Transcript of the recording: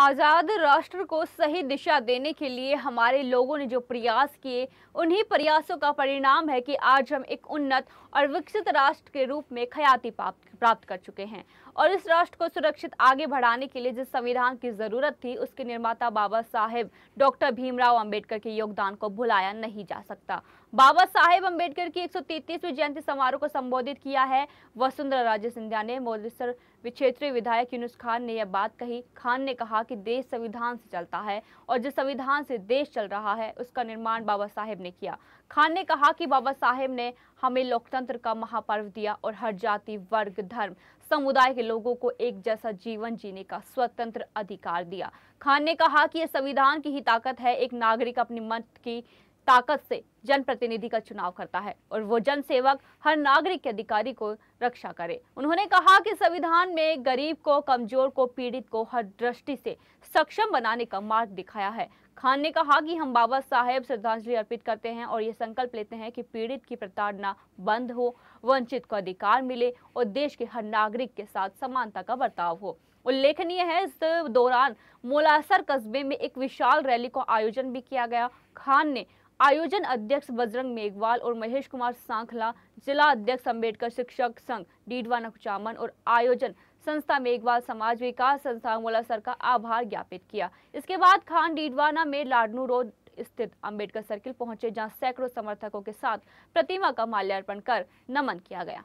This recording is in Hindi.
आज़ाद राष्ट्र को सही दिशा देने के लिए हमारे लोगों ने जो प्रयास किए उन्हीं प्रयासों का परिणाम है कि आज हम एक उन्नत और विकसित राष्ट्र के रूप में ख्याति प्राप्त कर चुके हैं और इस राष्ट्र को सुरक्षित आगे बढ़ाने के लिए जिस संविधान की ज़रूरत थी उसके निर्माता बाबा साहेब डॉक्टर भीमराव अंबेडकर के योगदान को भुलाया नहीं जा सकता बाबा साहेब अंबेडकर की एक जयंती समारोह को संबोधित किया है वसुंधरा राजे सिंधिया ने मोदी क्षेत्रीय विधायक यूनुस खान ने यह बात कही खान ने कहा कि देश संविधान से चलता है और जिस संविधान से देश चल रहा है उसका निर्माण बाबा साहेब ने किया खान ने कहा कि बाबा साहेब ने हमें लोकतंत्र का महापर्व दिया और हर जाति वर्ग धर्म समुदाय के लोगों को एक जैसा जीवन जीने का स्वतंत्र अधिकार दिया खान ने कहा कि यह संविधान की ही ताकत है एक नागरिक अपनी मत की ताकत से जनप्रतिनिधि का चुनाव करता है और वो जन सेवक हर नागरिक के अधिकारी को रक्षा करे उन्होंने कहा कि संविधान में गरीब को कमजोर को पीड़ित को हर दृष्टि से सक्षम बनाने का मार्ग दिखाया है खान ने कहा कि हम बाबा साहेब श्रद्धांजलि अर्पित करते हैं और ये संकल्प लेते हैं कि पीड़ित की प्रताड़ना बंद हो वंचित को अधिकार मिले और देश के हर नागरिक के साथ समानता का बर्ताव हो उल्लेखनीय है इस दौरान मोलासर कस्बे में एक विशाल रैली का आयोजन भी किया गया खान ने आयोजन अध्यक्ष बजरंग मेघवाल और महेश कुमार सांखला जिला अध्यक्ष अम्बेडकर शिक्षक संघ डीडवा नकुचामन और आयोजन संस्था मेघवाल समाज विकास संस्था मोला सर का आभार ज्ञापित किया इसके बाद खान डीडवाना में लाडनू रोड स्थित अंबेडकर सर्किल पहुंचे जहां सैकड़ों समर्थकों के साथ प्रतिमा का माल्यार्पण कर नमन किया गया